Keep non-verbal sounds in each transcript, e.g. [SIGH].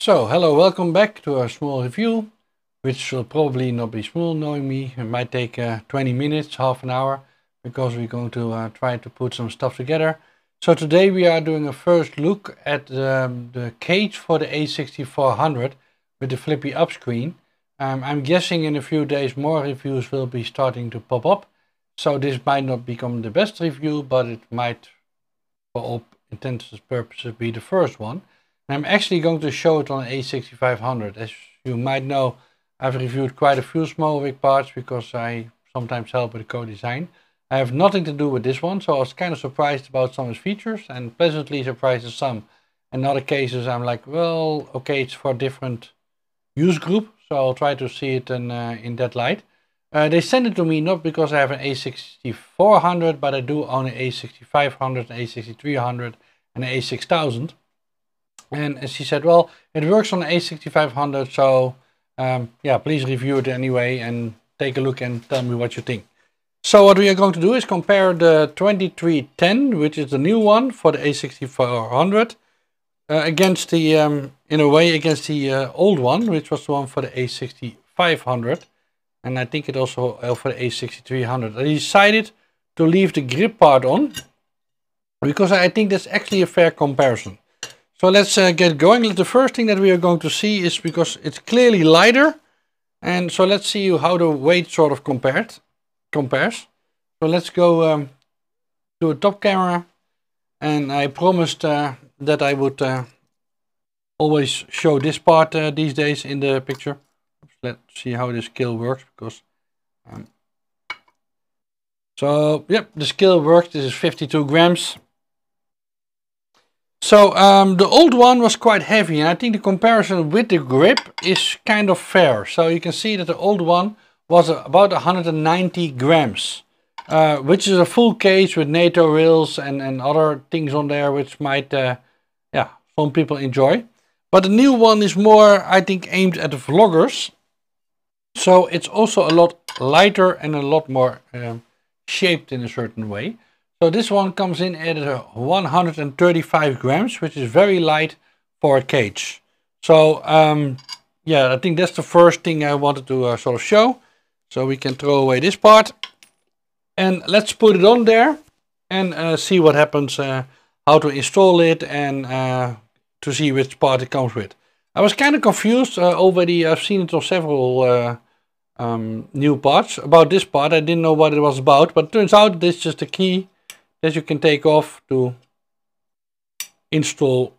So, hello, welcome back to our small review, which will probably not be small knowing me. It might take uh, 20 minutes, half an hour, because we're going to uh, try to put some stuff together. So today we are doing a first look at um, the cage for the A6400 with the flippy up screen. Um, I'm guessing in a few days more reviews will be starting to pop up. So this might not become the best review, but it might, for all intents and purposes, be the first one. I'm actually going to show it on A6500. As you might know, I've reviewed quite a few Smovic parts because I sometimes help with co-design. I have nothing to do with this one, so I was kind of surprised about some of its features and pleasantly surprised at some. In other cases, I'm like, well, okay, it's for different use group, so I'll try to see it in, uh, in that light. Uh, they sent it to me not because I have an A6400, but I do own an A6500, an A6300, and an A6000. And she said, well, it works on the A6500, so um, yeah, please review it anyway and take a look and tell me what you think. So what we are going to do is compare the 2310, which is the new one for the A6400, uh, against the, um, in a way, against the uh, old one, which was the one for the A6500. And I think it also uh, for the A6300. I decided to leave the grip part on, because I think that's actually a fair comparison. So let's uh, get going. The first thing that we are going to see is because it's clearly lighter. And so let's see how the weight sort of compared compares. So let's go um, to a top camera. And I promised uh, that I would uh, always show this part uh, these days in the picture. Let's see how the scale works because... Um, so, yep, the scale works. This is 52 grams. So um, the old one was quite heavy and I think the comparison with the grip is kind of fair. So you can see that the old one was about 190 grams. Uh, which is a full case with NATO rails and, and other things on there which might, uh, yeah, some people enjoy. But the new one is more, I think, aimed at the vloggers. So it's also a lot lighter and a lot more um, shaped in a certain way. So this one comes in at 135 grams, which is very light for a cage. So um, yeah, I think that's the first thing I wanted to uh, sort of show. So we can throw away this part. And let's put it on there and uh, see what happens, uh, how to install it and uh, to see which part it comes with. I was kind of confused already. Uh, I've seen it on several uh, um, new parts. About this part, I didn't know what it was about, but turns out this is just a key that you can take off to install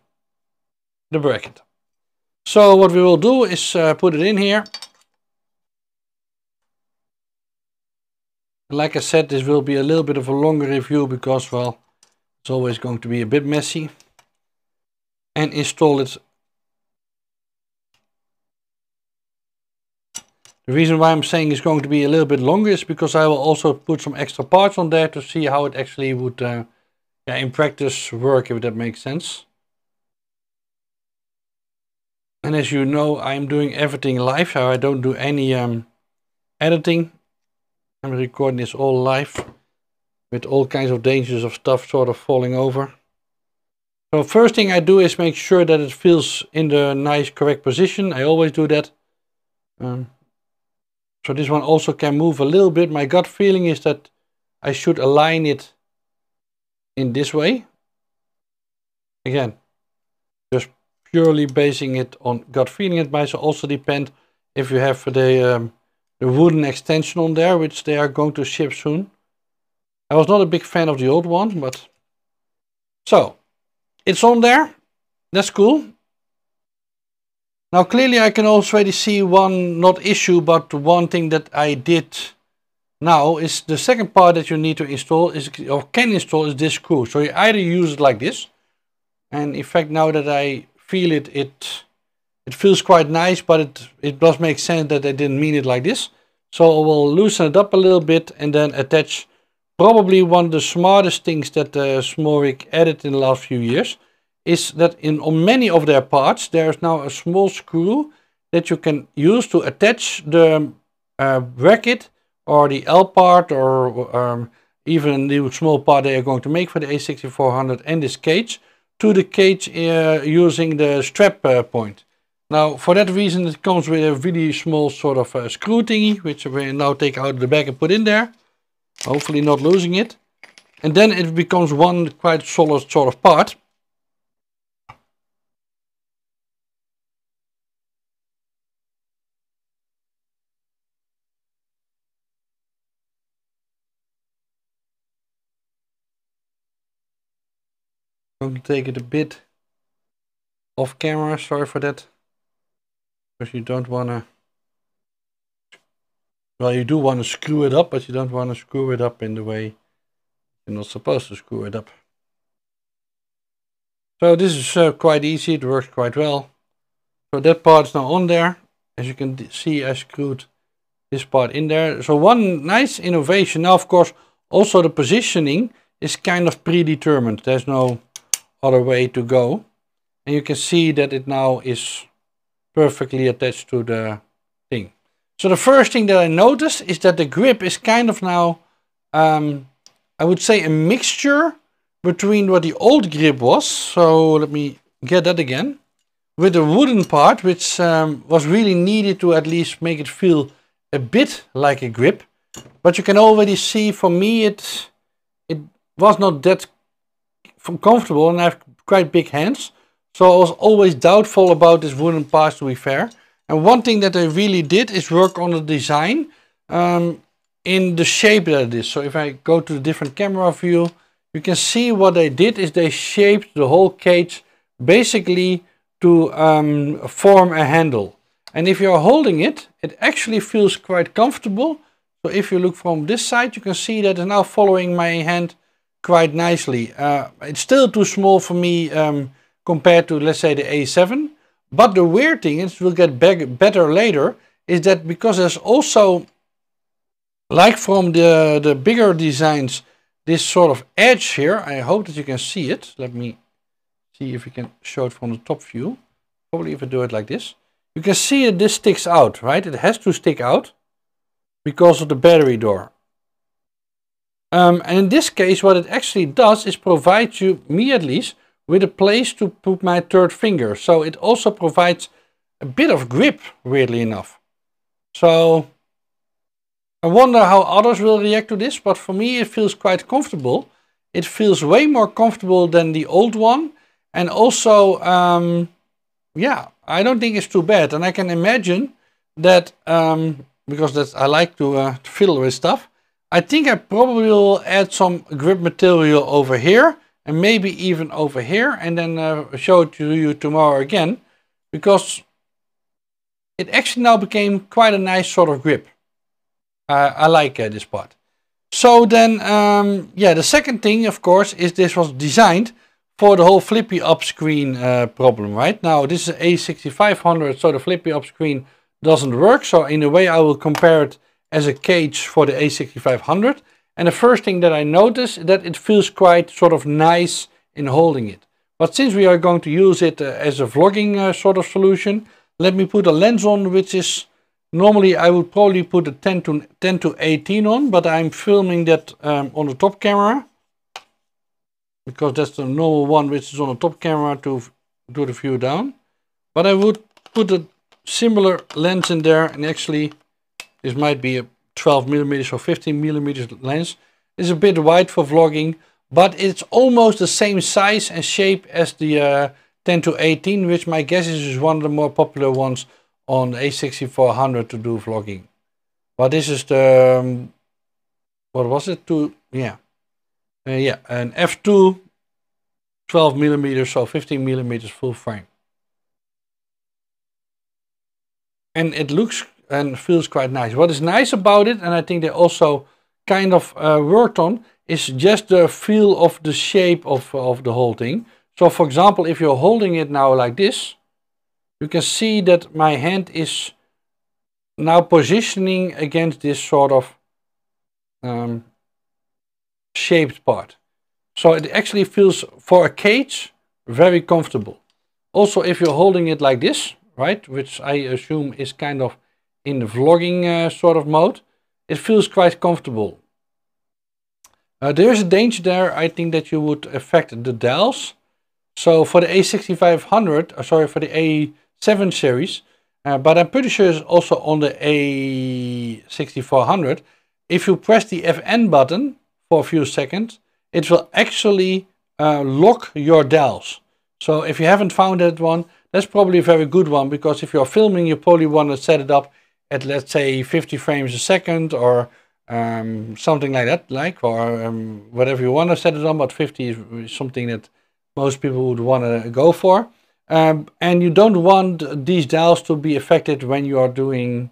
the bracket. So what we will do is uh, put it in here. Like I said, this will be a little bit of a longer review because, well, it's always going to be a bit messy. And install it The reason why I'm saying it's going to be a little bit longer is because I will also put some extra parts on there to see how it actually would, uh, yeah, in practice work, if that makes sense. And as you know, I'm doing everything live, so I don't do any um, editing. I'm recording this all live with all kinds of dangers of stuff sort of falling over. So first thing I do is make sure that it feels in the nice correct position. I always do that. Um, so this one also can move a little bit. My gut feeling is that I should align it in this way. Again, just purely basing it on gut feeling. It might also depend if you have the, um, the wooden extension on there, which they are going to ship soon. I was not a big fan of the old one, but so it's on there. That's cool. Now clearly I can already see one, not issue, but one thing that I did now is the second part that you need to install is or can install is this screw. So you either use it like this, and in fact now that I feel it, it it feels quite nice, but it, it does make sense that I didn't mean it like this. So I will loosen it up a little bit and then attach probably one of the smartest things that uh, added in the last few years is that in on many of their parts there is now a small screw that you can use to attach the uh, bracket or the L part or um, even the small part they are going to make for the A6400 and this cage to the cage uh, using the strap uh, point. Now for that reason it comes with a really small sort of uh, screw thingy which we now take out of the bag and put in there. Hopefully not losing it. And then it becomes one quite solid sort of part. going to take it a bit off camera, sorry for that. Because you don't want to... Well, you do want to screw it up, but you don't want to screw it up in the way you're not supposed to screw it up. So this is uh, quite easy, it works quite well. So that part's now on there. As you can see, I screwed this part in there. So one nice innovation. Now, of course, also the positioning is kind of predetermined. There's no other way to go. And you can see that it now is perfectly attached to the thing. So the first thing that I noticed is that the grip is kind of now, um, I would say a mixture between what the old grip was. So let me get that again. With the wooden part, which um, was really needed to at least make it feel a bit like a grip. But you can already see for me it, it was not that comfortable and I have quite big hands. So I was always doubtful about this wooden pass to be fair. And one thing that I really did is work on the design um, in the shape that it is. So if I go to the different camera view, you can see what they did is they shaped the whole cage basically to um, form a handle. And if you're holding it, it actually feels quite comfortable. So if you look from this side, you can see that it's now following my hand quite nicely. Uh, it's still too small for me um, compared to, let's say, the A7. But the weird thing is, we'll get better later, is that because there's also, like from the, the bigger designs, this sort of edge here. I hope that you can see it. Let me see if we can show it from the top view. Probably if I do it like this. You can see that this sticks out, right? It has to stick out because of the battery door. Um, and in this case, what it actually does is provide you, me at least, with a place to put my third finger. So it also provides a bit of grip, weirdly enough. So I wonder how others will react to this, but for me it feels quite comfortable. It feels way more comfortable than the old one. And also, um, yeah, I don't think it's too bad. And I can imagine that, um, because that's, I like to, uh, to fiddle with stuff, I think I probably will add some grip material over here and maybe even over here and then uh, show it to you tomorrow again because it actually now became quite a nice sort of grip. Uh, I like uh, this part. So then, um, yeah, the second thing, of course, is this was designed for the whole flippy up screen uh, problem, right? Now, this is A6500, so the flippy up screen doesn't work. So in a way, I will compare it as a cage for the A6500. And the first thing that I notice that it feels quite sort of nice in holding it. But since we are going to use it uh, as a vlogging uh, sort of solution, let me put a lens on which is normally I would probably put a 10 to, 10 to 18 on, but I'm filming that um, on the top camera because that's the normal one which is on the top camera to do the view down. But I would put a similar lens in there and actually this might be a 12 millimeters or 15 millimeters lens. It's a bit wide for vlogging, but it's almost the same size and shape as the uh, 10 to 18, which my guess is one of the more popular ones on A6400 to do vlogging. But this is the, um, what was it? Two, yeah. Uh, yeah, an f2, 12 millimeters, so 15 millimeters full frame. And it looks and feels quite nice. What is nice about it, and I think they also kind of uh, worked on, is just the feel of the shape of, of the whole thing. So for example, if you're holding it now like this, you can see that my hand is now positioning against this sort of um, shaped part. So it actually feels, for a cage, very comfortable. Also, if you're holding it like this, right, which I assume is kind of in the vlogging uh, sort of mode, it feels quite comfortable. Uh, there is a danger there, I think that you would affect the dials. So for the A6500, sorry, for the A7 series, eh, but I'm pretty sure it's also on the A6400, if you press the FN button for a few seconds, it will actually lock your dials. So if you haven't found that one, that's probably a very good one because if you're filming, you probably want to set it up at let's say 50 frames a second or um, something like that, like or um, whatever you want to set it on. But 50 is something that most people would want to go for. Um, and you don't want these dials to be affected when you are doing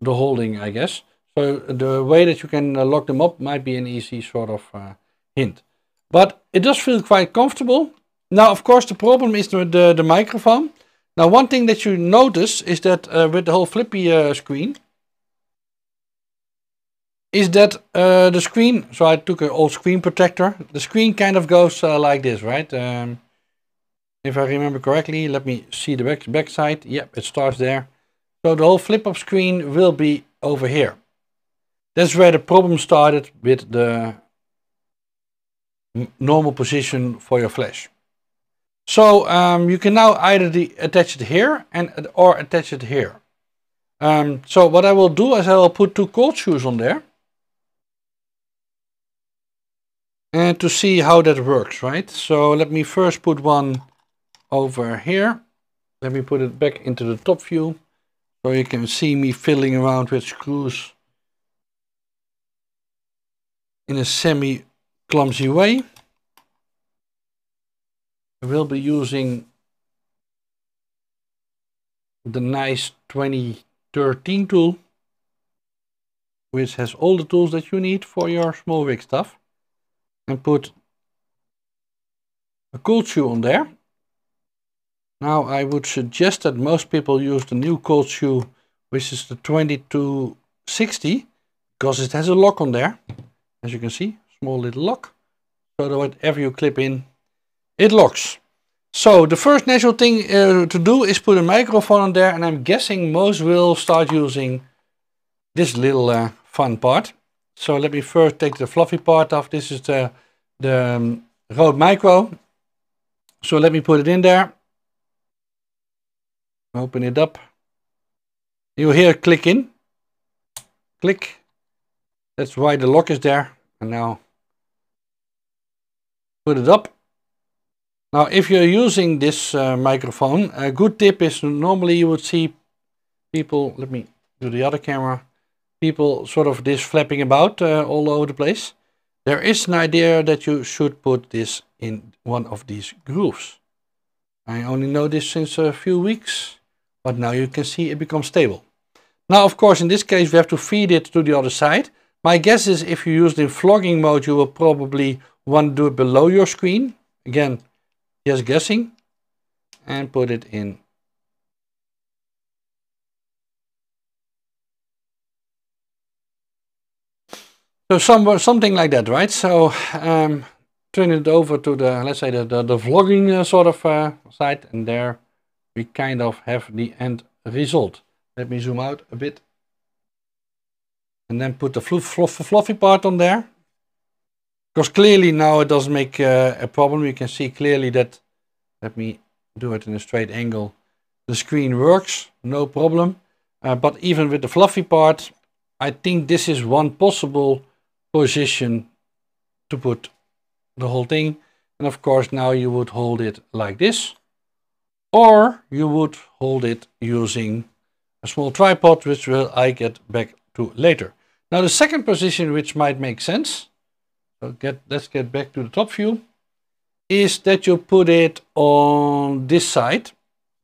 the holding, I guess. So the way that you can uh, lock them up might be an easy sort of uh, hint. But it does feel quite comfortable. Now, of course, the problem is the, the, the microphone. Now one thing that you notice is that uh, with the whole flippy uh, screen is that uh, the screen, so I took an old screen protector, the screen kind of goes uh, like this, right? Um, if I remember correctly, let me see the back, back side. Yep, it starts there. So the whole flip-up screen will be over here. That's where the problem started with the normal position for your flash. So um, you can now either attach it here and or attach it here. Um, so what I will do is I will put two cold shoes on there. And to see how that works, right? So let me first put one over here. Let me put it back into the top view. So you can see me fiddling around with screws in a semi-clumsy way we will be using the nice 2013 tool which has all the tools that you need for your small rig stuff and put a cold shoe on there. Now I would suggest that most people use the new cold shoe which is the 2260 because it has a lock on there as you can see small little lock so that whatever you clip in it locks. So the first natural thing uh, to do is put a microphone on there and I'm guessing most will start using this little uh, fun part. So let me first take the fluffy part off. This is the, the um, Rode Micro. So let me put it in there. Open it up. You hear click in. Click. That's why the lock is there. And now put it up. Now if you're using this uh, microphone, a good tip is normally you would see people, let me do the other camera, people sort of this flapping about uh, all over the place. There is an idea that you should put this in one of these grooves. I only know this since a few weeks, but now you can see it becomes stable. Now of course in this case we have to feed it to the other side. My guess is if you use it in vlogging mode you will probably want to do it below your screen. Again, just guessing and put it in. So something like that, right? So um, turn it over to the, let's say the, the, the vlogging uh, sort of uh, side and there we kind of have the end result. Let me zoom out a bit and then put the fluff, fluff, fluffy part on there. Because clearly now it doesn't make uh, a problem. You can see clearly that, let me do it in a straight angle. The screen works, no problem. Uh, but even with the fluffy part, I think this is one possible position to put the whole thing. And of course now you would hold it like this. Or you would hold it using a small tripod, which will I get back to later. Now the second position which might make sense get let's get back to the top view, is that you put it on this side.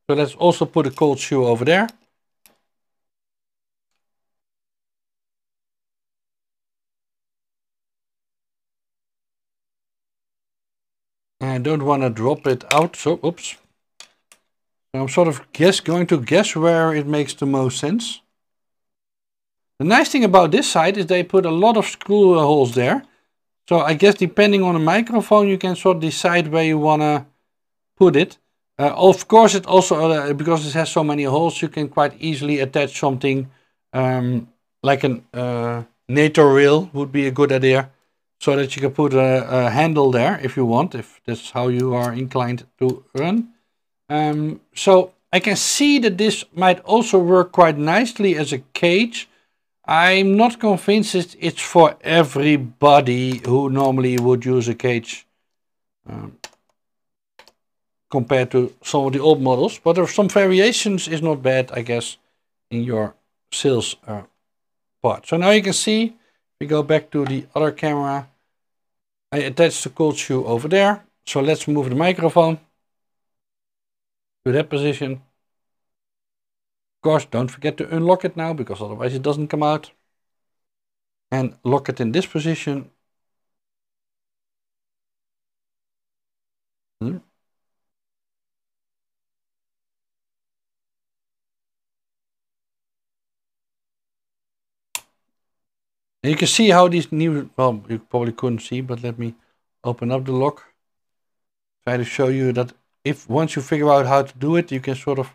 So let's also put a cold shoe over there. I don't want to drop it out, so oops. I'm sort of guess going to guess where it makes the most sense. The nice thing about this side is they put a lot of screw holes there. So I guess depending on the microphone, you can sort of decide where you want to put it. Uh, of course, it also, uh, because it has so many holes, you can quite easily attach something um, like a uh, NATO rail would be a good idea. So that you can put a, a, handle there if you want, if that's how you are inclined to run. Um, so I can see that this might also work quite nicely as a cage. I'm not convinced it's for everybody who normally would use a cage um, compared to some of the old models. But there are some variations is not bad, I guess, in your sales uh, part. So now you can see, we go back to the other camera. I attach the cold shoe over there. So let's move the microphone to that position course, don't forget to unlock it now because otherwise it doesn't come out. And lock it in this position. Hmm. And you can see how these new, well, you probably couldn't see, but let me open up the lock. Try to show you that if once you figure out how to do it, you can sort of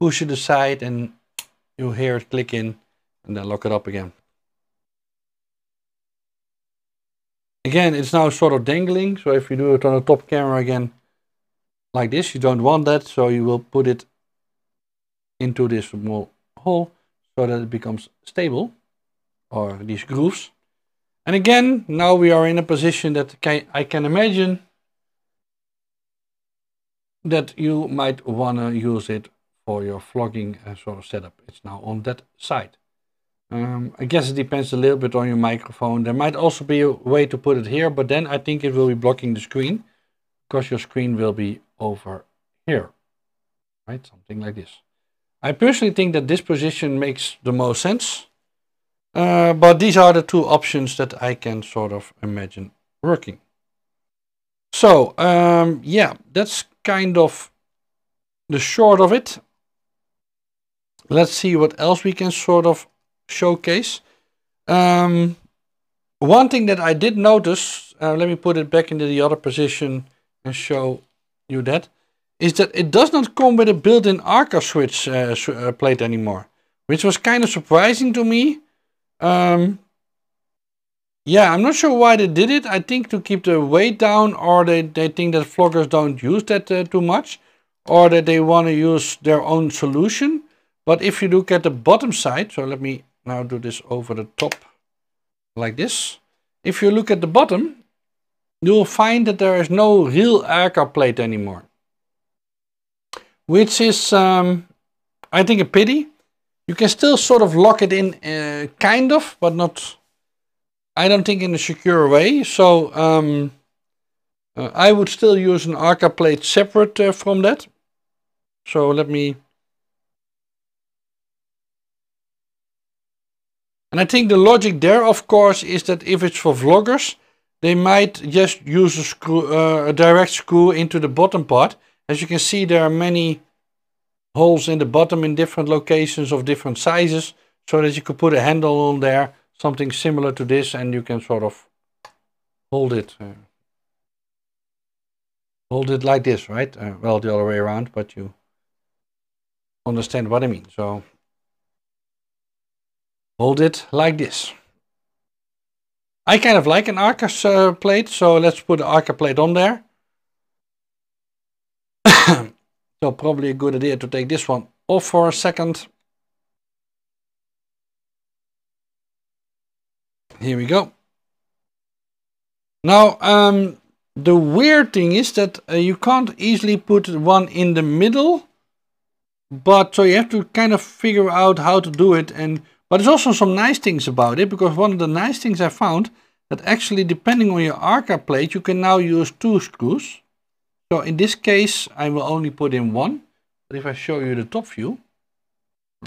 push it aside and you'll hear it click in and then lock it up again. Again, it's now sort of dangling, so if you do it on a top camera again, like this, you don't want that, so you will put it into this small hole so that it becomes stable, or these grooves. And again, now we are in a position that I can imagine that you might want to use it for your vlogging uh, sort of setup. It's now on that side. Um, I guess it depends a little bit on your microphone. There might also be a way to put it here, but then I think it will be blocking the screen because your screen will be over here, right? Something like this. I personally think that this position makes the most sense, uh, but these are the two options that I can sort of imagine working. So, um, yeah, that's kind of the short of it. Let's see what else we can sort of showcase. Um, one thing that I did notice, uh, let me put it back into the other position and show you that, is that it does not come with a built-in Arca switch uh, uh, plate anymore, which was kind of surprising to me. Um, yeah, I'm not sure why they did it. I think to keep the weight down or they, they think that vloggers don't use that uh, too much or that they want to use their own solution. But if you look at the bottom side, so let me now do this over the top like this. If you look at the bottom, you'll find that there is no real aircar plate anymore. Which is, um, I think, a pity. You can still sort of lock it in, uh, kind of, but not, I don't think in a secure way. So um, uh, I would still use an ARCA plate separate uh, from that. So let me And I think the logic there, of course, is that if it's for vloggers, they might just use a, screw, uh, a direct screw into the bottom part. As you can see, there are many holes in the bottom in different locations of different sizes, so that you could put a handle on there, something similar to this, and you can sort of hold it. Uh, hold it like this, right? Uh, well, the other way around, but you understand what I mean. So hold it like this. I kind of like an Arca uh, plate, so let's put the Arca plate on there. [COUGHS] so probably a good idea to take this one off for a second. Here we go. Now, um, the weird thing is that uh, you can't easily put one in the middle, but so you have to kind of figure out how to do it and but there's also some nice things about it, because one of the nice things I found that actually depending on your Arca plate, you can now use two screws. So in this case, I will only put in one. But if I show you the top view,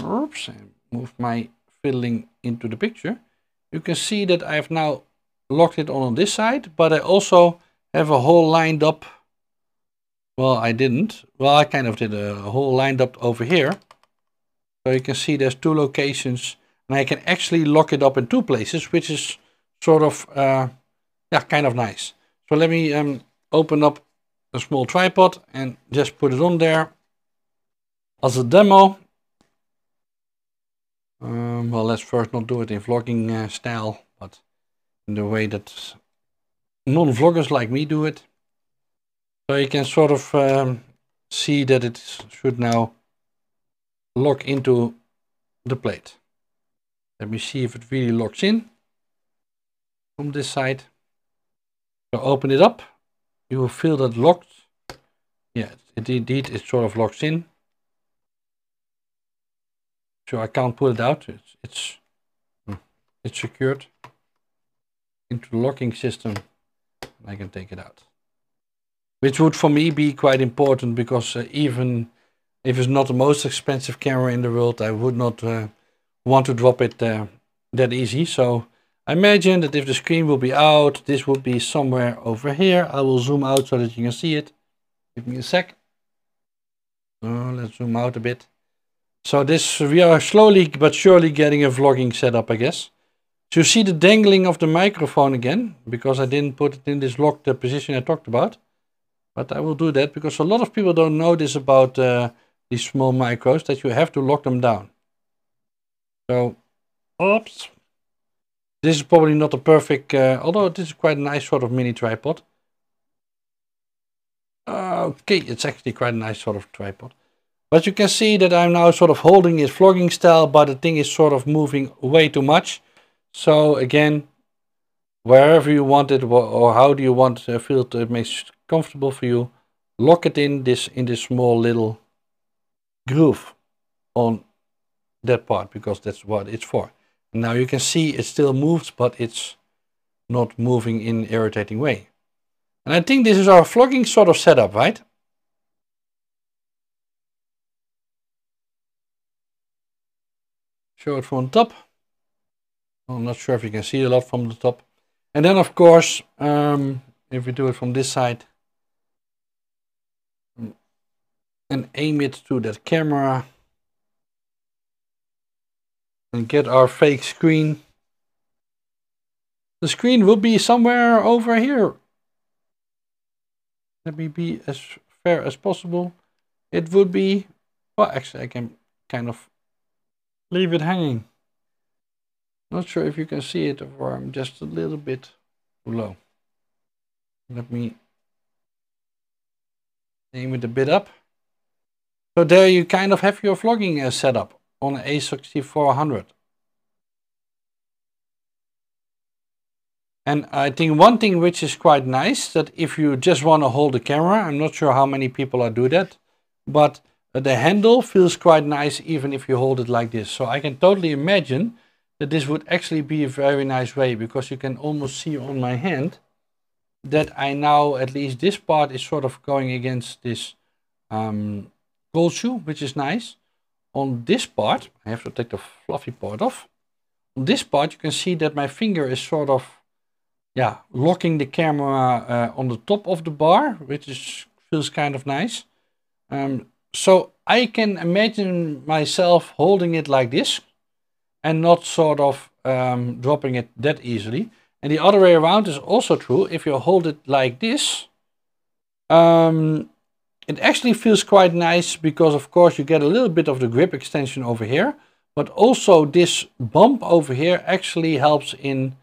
oops, I move my fiddling into the picture, you can see that I've now locked it on this side, but I also have a hole lined up. Well, I didn't. Well, I kind of did a hole lined up over here. So you can see there's two locations and I can actually lock it up in two places, which is sort of, uh, yeah, kind of nice. So let me um, open up a small tripod and just put it on there as a demo. Um, well, let's first not do it in vlogging uh, style, but in the way that non-vloggers like me do it. So you can sort of um, see that it should now lock into the plate. Let me see if it really logs in from this side. So open it up. You will feel that locked. Yeah, it indeed it sort of locks in. So I can't pull it out. It's it's hmm, it's secured into the locking system. I can take it out. Which would for me be quite important because uh, even if it's not the most expensive camera in the world, I would not uh, want to drop it uh, that easy. So I imagine that if the screen will be out, this would be somewhere over here. I will zoom out so that you can see it. Give me a sec. Uh, let's zoom out a bit. So this, we are slowly but surely getting a vlogging setup, I guess. So you see the dangling of the microphone again, because I didn't put it in this locked uh, position I talked about. But I will do that because a lot of people don't know this about uh, these small micros, that you have to lock them down. So, oops. This is probably not the perfect, uh, although this is quite a nice sort of mini tripod. Uh, okay, it's actually quite a nice sort of tripod. But you can see that I'm now sort of holding it vlogging style, but the thing is sort of moving way too much. So again, wherever you want it or how do you want to feel to make it comfortable for you, lock it in this in this small little groove on that part because that's what it's for. Now you can see it still moves, but it's not moving in irritating way. And I think this is our vlogging sort of setup, right? Show it from top. I'm not sure if you can see a lot from the top. And then of course, um, if we do it from this side and aim it to that camera, and get our fake screen. The screen will be somewhere over here. Let me be as fair as possible. It would be, well, actually I can kind of leave it hanging. Not sure if you can see it or I'm just a little bit low. Let me aim it a bit up. So there you kind of have your vlogging uh, set up on A6400. And I think one thing which is quite nice, that if you just want to hold the camera, I'm not sure how many people are do that, but the handle feels quite nice even if you hold it like this. So I can totally imagine that this would actually be a very nice way because you can almost see on my hand that I now, at least this part is sort of going against this um, gold shoe, which is nice on this part, I have to take the fluffy part off. On this part, you can see that my finger is sort of, yeah, locking the camera uh, on the top of the bar, which is, feels kind of nice. Um, so I can imagine myself holding it like this and not sort of um, dropping it that easily. And the other way around is also true. If you hold it like this, um, it actually feels quite nice because of course you get a little bit of the grip extension over here. But also this bump over here actually helps in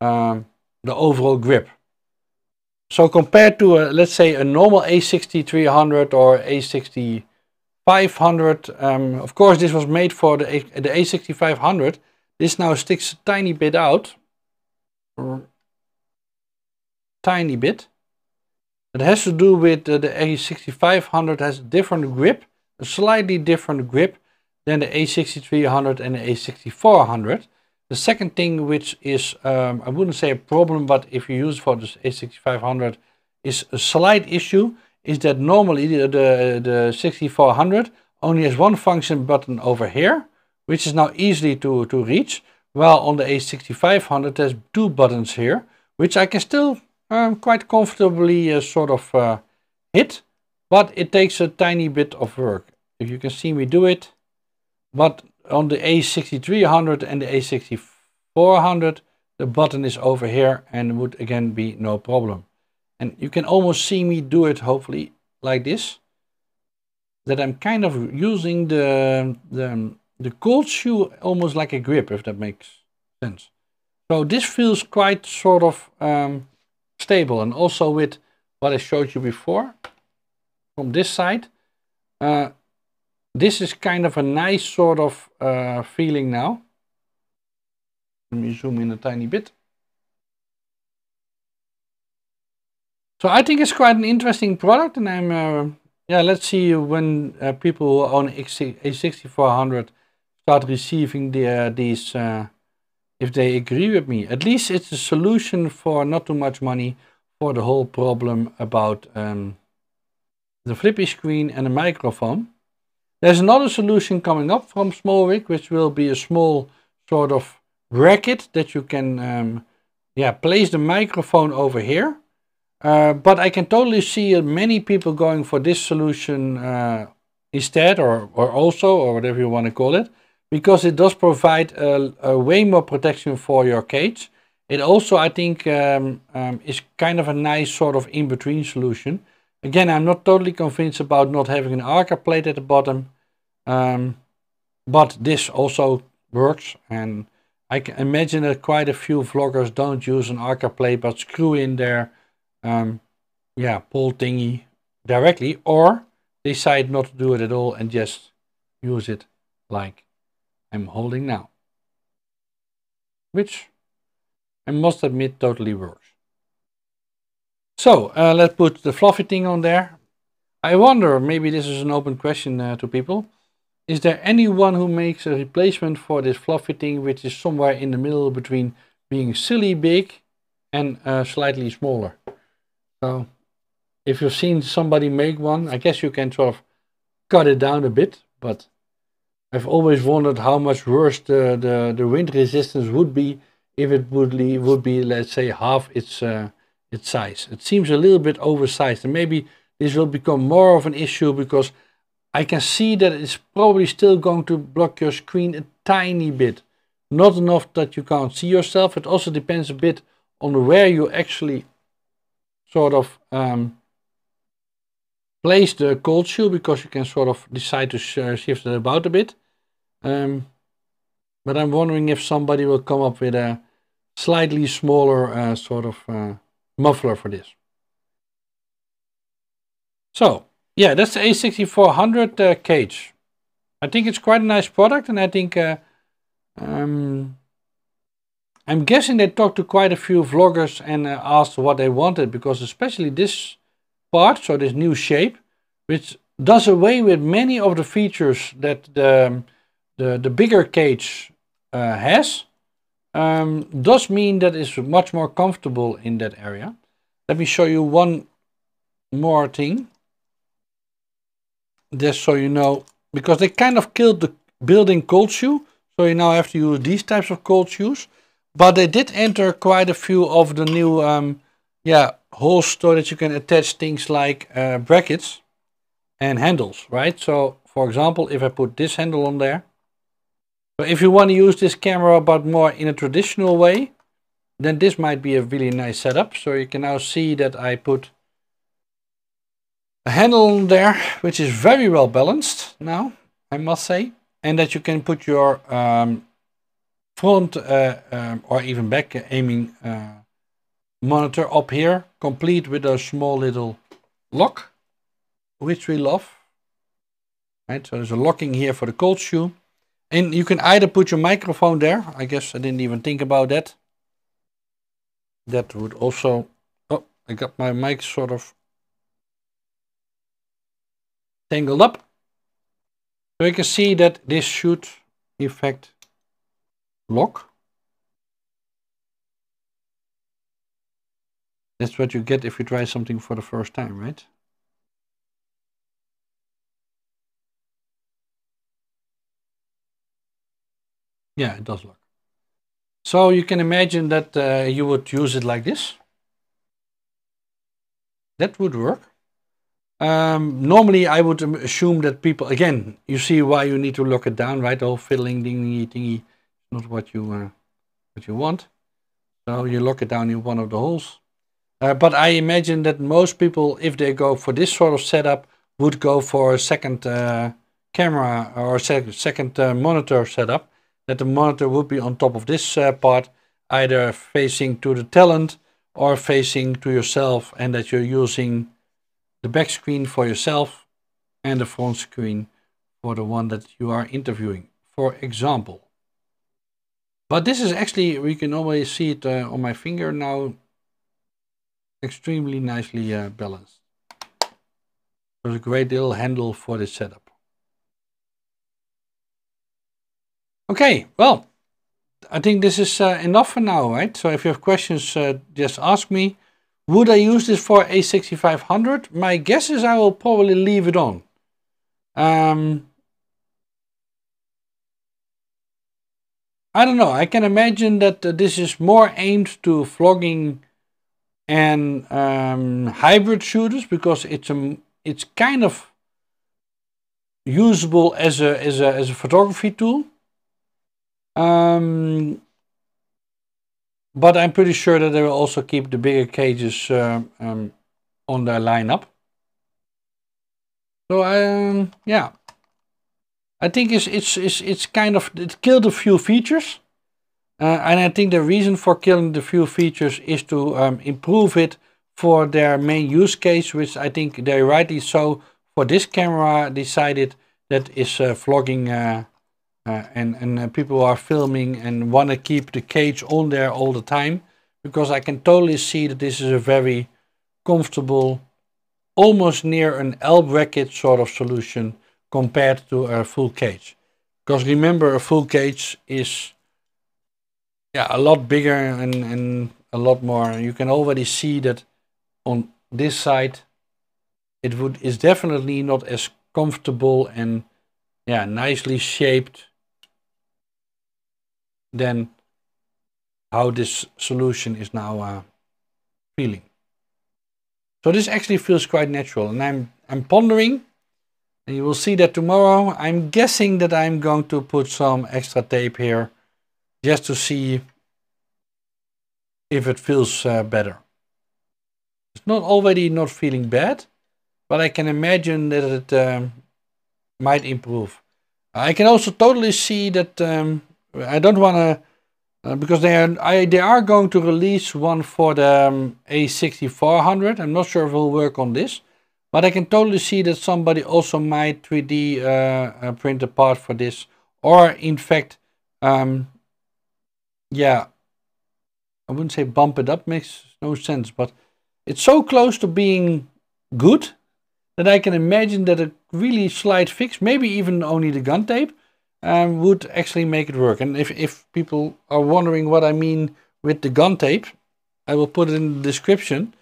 um, the overall grip. So compared to, a, let's say, a normal A6300 or A6500, um, of course this was made for the, a the A6500. This now sticks a tiny bit out. Tiny bit. It has to do with uh, the A6500 has a different grip, a slightly different grip than the A6300 and the A6400. The second thing which is, um, I wouldn't say a problem, but if you use for this A6500 is a slight issue, is that normally the, the, the 6400 only has one function button over here, which is now easily to, to reach. Well, on the A6500 there's two buttons here, which I can still um, quite comfortably uh, sort of uh, hit. But it takes a tiny bit of work. If you can see me do it. But on the A6300 and the A6400, the button is over here and would again be no problem. And you can almost see me do it, hopefully, like this. That I'm kind of using the, the, the cold shoe almost like a grip, if that makes sense. So this feels quite sort of um, stable. And also with what I showed you before, from this side, uh, this is kind of a nice sort of uh, feeling now. Let me zoom in a tiny bit. So I think it's quite an interesting product and I'm, uh, yeah, let's see when uh, people who own A6400 start receiving the, uh, these uh, if they agree with me. At least it's a solution for not too much money for the whole problem about um, the flippy screen and the microphone. There's another solution coming up from Smallwick, which will be a small sort of bracket that you can um, yeah, place the microphone over here. Uh, but I can totally see many people going for this solution uh, instead or, or also or whatever you want to call it because it does provide a, a way more protection for your cage. It also, I think, um, um, is kind of a nice sort of in-between solution. Again, I'm not totally convinced about not having an Arca plate at the bottom. Um, but this also works and I can imagine that quite a few vloggers don't use an Arca plate but screw in their um, yeah, pull thingy directly or decide not to do it at all and just use it like I'm holding now, which I must admit totally works. So uh, let's put the fluffy thing on there. I wonder, maybe this is an open question uh, to people. Is there anyone who makes a replacement for this fluffy thing which is somewhere in the middle between being silly big and uh, slightly smaller? So if you've seen somebody make one, I guess you can sort of cut it down a bit, but I've always wondered how much worse the, the, the wind resistance would be if it would, would be, let's say, half its, uh, its size. It seems a little bit oversized, and maybe this will become more of an issue because I can see that it's probably still going to block your screen a tiny bit. Not enough that you can't see yourself. It also depends a bit on where you actually sort of um, place the cold shoe because you can sort of decide to shift it about a bit. Um, but I'm wondering if somebody will come up with a slightly smaller uh, sort of uh, muffler for this. So yeah, that's the A6400 uh, cage. I think it's quite a nice product and I think uh, um, I'm guessing they talked to quite a few vloggers and uh, asked what they wanted because especially this part, so this new shape, which does away with many of the features that the, um, the, the bigger cage uh, has, um, does mean that it's much more comfortable in that area. Let me show you one more thing, just so you know, because they kind of killed the building cold shoe, so you now have to use these types of cold shoes. But they did enter quite a few of the new um, yeah, holes so that you can attach things like uh, brackets and handles, right? So for example, if I put this handle on there, but if you want to use this camera but more in a traditional way, then this might be a really nice setup. So you can now see that I put a handle on there, which is very well balanced now, I must say. And that you can put your um, front uh, um, or even back uh, aiming uh, monitor up here complete with a small little lock, which we love. Right, so there's a locking here for the cold shoe. And you can either put your microphone there. I guess I didn't even think about that. That would also... Oh, I got my mic sort of tangled up. So you can see that this should, in fact, lock. That's what you get if you try something for the first time, right? Yeah, it does lock. So you can imagine that uh, you would use it like this. That would work. Um, normally I would assume that people, again, you see why you need to lock it down, right? The oh, whole fiddling dingy thingy, not what you, uh, what you want. So you lock it down in one of the holes. Uh, but I imagine that most people, if they go for this sort of setup, would go for a second uh, camera or sec second uh, monitor setup. That the monitor would be on top of this uh, part, either facing to the talent or facing to yourself, and that you're using the back screen for yourself and the front screen for the one that you are interviewing, for example. But this is actually, we can always see it uh, on my finger now extremely nicely uh, balanced. There's a great little handle for this setup. Okay, well, I think this is uh, enough for now, right? So if you have questions, uh, just ask me. Would I use this for A6500? My guess is I will probably leave it on. Um, I don't know. I can imagine that uh, this is more aimed to vlogging and um, hybrid shooters because it's a it's kind of usable as a as a as a photography tool. Um, but I'm pretty sure that they will also keep the bigger cages uh, um, on their lineup. So um, yeah, I think it's it's it's it's kind of it killed a few features. Uh, and I think the reason for killing the few features is to um, improve it for their main use case, which I think they rightly so for this camera decided that is uh, vlogging uh, uh and, and uh, people are filming and want to keep the cage on there all the time. Because I can totally see that this is a very comfortable, almost near an L bracket sort of solution compared to a full cage. Because remember a full cage is yeah, a lot bigger and, and a lot more. You can already see that on this side, it would is definitely not as comfortable and yeah, nicely shaped than how this solution is now uh, feeling. So this actually feels quite natural and I'm, I'm pondering and you will see that tomorrow. I'm guessing that I'm going to put some extra tape here just to see if it feels uh, better. It's not already not feeling bad, but I can imagine that it um, might improve. I can also totally see that um, I don't want to uh, because they are I, they are going to release one for the um, A6400. I'm not sure if it'll work on this, but I can totally see that somebody also might 3D uh, uh, print a part for this, or in fact um, yeah, I wouldn't say bump it up makes no sense, but it's so close to being good that I can imagine that a really slight fix, maybe even only the gun tape, um, would actually make it work. And if, if people are wondering what I mean with the gun tape, I will put it in the description.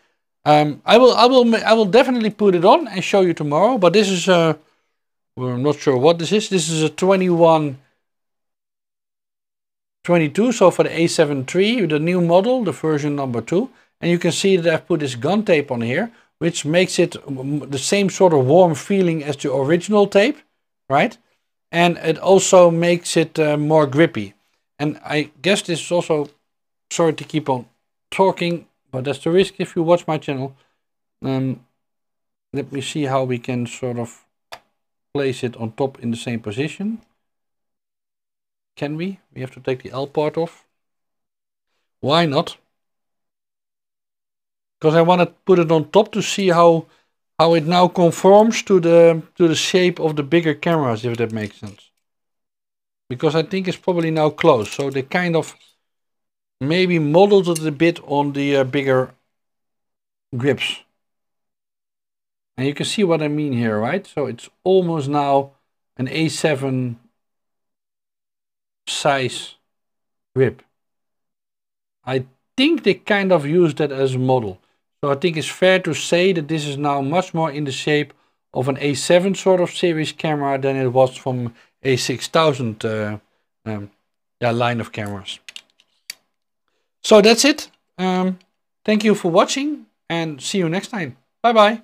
Um, I will I will I will definitely put it on and show you tomorrow. But this is a am not sure what this is. This is a 21 22. So for the A7 III, the new model, the version number 2, and you can see that I've put this gun tape on here, which makes it the same sort of warm feeling as the original tape, right? And it also makes it uh, more grippy. And I guess this is also, sorry to keep on talking, but that's the risk if you watch my channel. Um, let me see how we can sort of place it on top in the same position. Can we? We have to take the L part off. Why not? Because I want to put it on top to see how how it now conforms to the to the shape of the bigger cameras, if that makes sense. Because I think it's probably now close, so they kind of maybe modeled it a bit on the uh, bigger grips. And you can see what I mean here, right? So it's almost now an A7 size grip. I think they kind of use that as a model. So I think it's fair to say that this is now much more in the shape of an A7 sort of series camera than it was from A6000 uh, um, yeah, line of cameras. So that's it. Um, thank you for watching and see you next time. Bye bye.